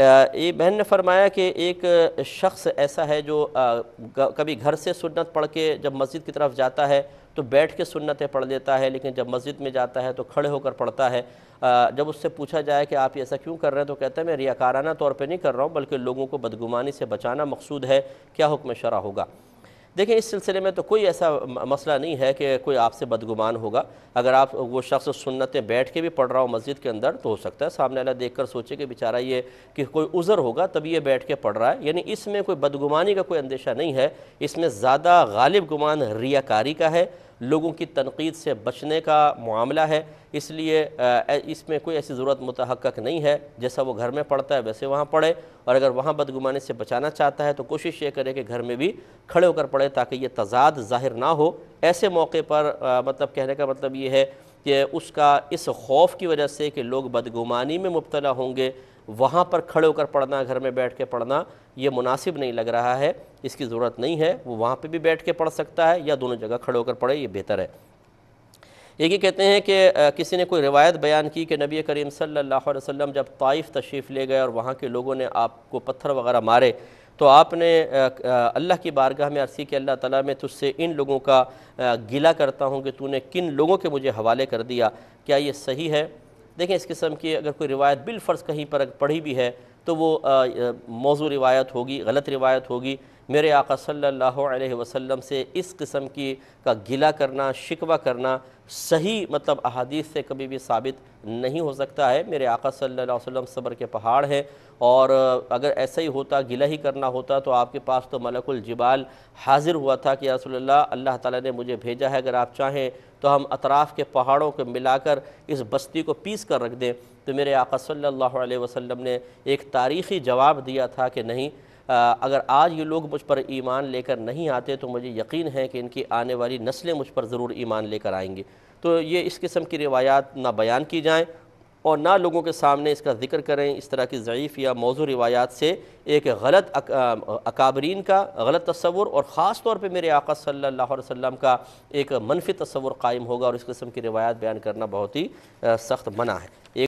ये बहन ने फरमाया कि एक शख्स ऐसा है जो कभी घर से सुन्नत पढ़ के जब मस्जिद की तरफ जाता है तो बैठ के सुन्नतें पढ़ लेता है लेकिन जब मस्जिद में जाता है तो खड़े होकर पढ़ता है जब उससे पूछा जाए कि आप ऐसा क्यों कर रहे हैं तो कहते हैं मैं रियाकाराना तौर पर नहीं कर रहा हूँ बल्कि लोगों को बदगुमानी से बचाना मकसूद है क्या हुक्म शरा होगा देखें इस सिलसिले में तो कोई ऐसा मसला नहीं है कि कोई आपसे बदगुमान होगा अगर आप वो शख्स सुन्नतें बैठ के भी पढ़ रहा हो मस्जिद के अंदर तो हो सकता है सामने वाला देख कर सोचे कि बेचारा ये कि कोई उज़र होगा तभी ये बैठ के पढ़ रहा है यानी इसमें कोई बदगुमानी का कोई अंदेशा नहीं है इसमें ज़्यादा गालिब गुमान रियाकारी का है लोगों की तनकीद से बचने का मामला है इसलिए इसमें कोई ऐसी ज़रूरत मतहक नहीं है जैसा वो घर में पढ़ता है वैसे वहाँ पढ़े और अगर वहाँ बदगुमानी से बचाना चाहता है तो कोशिश ये करे कि घर में भी खड़े होकर पढ़े ताकि ये तजाद ज़ाहिर ना हो ऐसे मौके पर आ, मतलब कहने का मतलब ये है कि उसका इस खौफ की वजह से कि लोग बदगुमानी में मुबतला होंगे वहाँ पर खड़े होकर पढ़ना घर में बैठ के पढ़ना ये मुनासिब नहीं लग रहा है इसकी ज़रूरत नहीं है वो वहाँ पे भी बैठ के पढ़ सकता है या दोनों जगह खड़े होकर पढ़े ये बेहतर है एक ही कहते हैं कि किसी ने कोई रिवायत बयान की कि नबी करीम सल्लल्लाहु अलैहि वसल्लम जब ताइफ तशरीफ़ ले गए और वहाँ के लोगों ने आपको पत्थर वगैरह मारे तो आपने अल्लाह की बारगाह में अरसी के अल्लाह ताला में तुझसे इन लोगों का गिला करता हूँ कि तूने किन लोगों के मुझे हवाले कर दिया क्या ये सही है देखें इस किस्म की अगर कोई रिवायत बिल फ़र्ज़ कहीं पर पढ़ी भी है तो वो मौजू रिवायत होगी गलत रिवायत होगी मेरे आका सल्लल्लाहु अलैहि वसल्लम से इस किस्म की का गिला करना शिकवा करना सही मतलब अहादीस से कभी भी साबित नहीं हो सकता है मेरे आका सल्लल्लाहु अलैहि वसल्लम सब्र के पहाड़ हैं और अगर ऐसा ही होता गिला ही करना होता तो आपके पास तो मलकुल जिबाल हाजिर हुआ था कि रसोल्ला अल्लाह ताला ने मुझे भेजा है अगर आप चाहें तो हम अतराफ़ के पहाड़ों को मिलाकर इस बस्ती को पीस कर रख दें तो मेरे आका सल्लल्लाहु अलैहि वसल्लम ने एक तारीख़ी जवाब दिया था कि नहीं आ, अगर आज ये लोग मुझ पर ईमान लेकर नहीं आते तो मुझे यकीन है कि इनकी आने वाली नस्लें मुझ पर ज़रूर ईमान लेकर आएंगी तो ये इस किस्म की रिवायात ना बयान की जाएँ और ना लोगों के सामने इसका ज़िक्र करें इस तरह की ज़यीफ़ या मौजू रिवायात से एक गलत अक, अकाबरीन का गलत तस्वुर और ख़ास तौर पर मेरे आका सल्लल्लाहु अलैहि वसल्लम का एक मनफी तस्वुर कायम होगा और इस किस्म की रिवायात बयान करना बहुत ही सख्त मना है